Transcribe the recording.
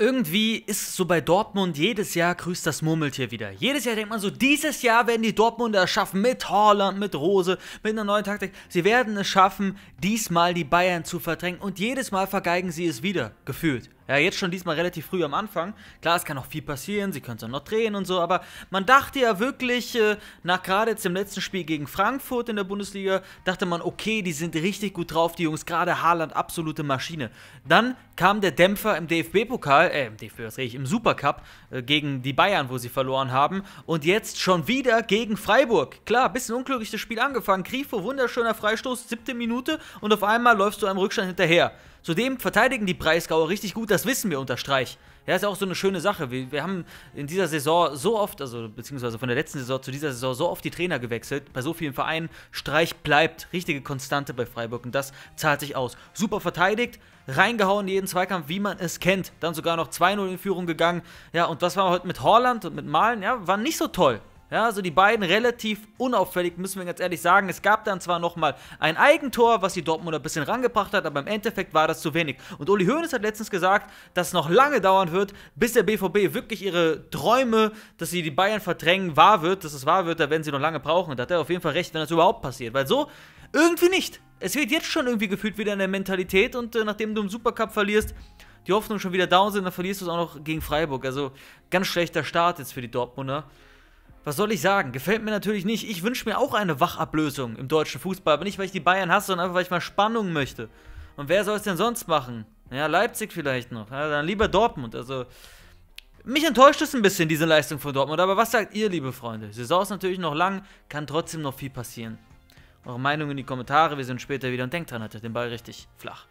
irgendwie ist so bei Dortmund jedes Jahr grüßt das Murmeltier wieder. Jedes Jahr denkt man so, dieses Jahr werden die Dortmunder es schaffen mit Holland, mit Rose, mit einer neuen Taktik. Sie werden es schaffen, diesmal die Bayern zu verdrängen und jedes Mal vergeigen sie es wieder, gefühlt. Ja, jetzt schon diesmal relativ früh am Anfang. Klar, es kann auch viel passieren, sie können es auch noch drehen und so, aber man dachte ja wirklich, äh, nach gerade jetzt dem letzten Spiel gegen Frankfurt in der Bundesliga, dachte man, okay, die sind richtig gut drauf, die Jungs, gerade Haaland, absolute Maschine. Dann kam der Dämpfer im DFB-Pokal, äh, im DFB, was rede ich, im Supercup äh, gegen die Bayern, wo sie verloren haben. Und jetzt schon wieder gegen Freiburg. Klar, bisschen unglücklich das Spiel angefangen. Grifo, wunderschöner Freistoß, siebte Minute und auf einmal läufst du einem Rückstand hinterher. Zudem verteidigen die Breisgauer richtig gut, das wissen wir unter Streich. Ja, ist ja auch so eine schöne Sache. Wir, wir haben in dieser Saison so oft, also beziehungsweise von der letzten Saison zu dieser Saison so oft die Trainer gewechselt, bei so vielen Vereinen. Streich bleibt richtige Konstante bei Freiburg und das zahlt sich aus. Super verteidigt, reingehauen in jeden Zweikampf, wie man es kennt. Dann sogar noch 2-0 in Führung gegangen. Ja, und was war heute mit Horland und mit Malen? Ja, war nicht so toll. Ja, also die beiden relativ unauffällig, müssen wir ganz ehrlich sagen. Es gab dann zwar nochmal ein Eigentor, was die Dortmunder ein bisschen rangebracht hat, aber im Endeffekt war das zu wenig. Und Uli Hoeneß hat letztens gesagt, dass es noch lange dauern wird, bis der BVB wirklich ihre Träume, dass sie die Bayern verdrängen, wahr wird, dass es wahr wird, da werden sie noch lange brauchen. da hat er auf jeden Fall recht, wenn das überhaupt passiert. Weil so irgendwie nicht. Es wird jetzt schon irgendwie gefühlt wieder in der Mentalität und äh, nachdem du im Supercup verlierst, die Hoffnung schon wieder down sind, dann verlierst du es auch noch gegen Freiburg. Also ganz schlechter Start jetzt für die Dortmunder was soll ich sagen? Gefällt mir natürlich nicht. Ich wünsche mir auch eine Wachablösung im deutschen Fußball. Aber nicht, weil ich die Bayern hasse, sondern einfach, weil ich mal Spannung möchte. Und wer soll es denn sonst machen? Ja, Leipzig vielleicht noch. Ja, dann lieber Dortmund. Also, mich enttäuscht es ein bisschen, diese Leistung von Dortmund. Aber was sagt ihr, liebe Freunde? Die Saison ist natürlich noch lang, kann trotzdem noch viel passieren. Eure Meinung in die Kommentare. Wir sehen uns später wieder. Und denkt dran, hatte den Ball richtig flach.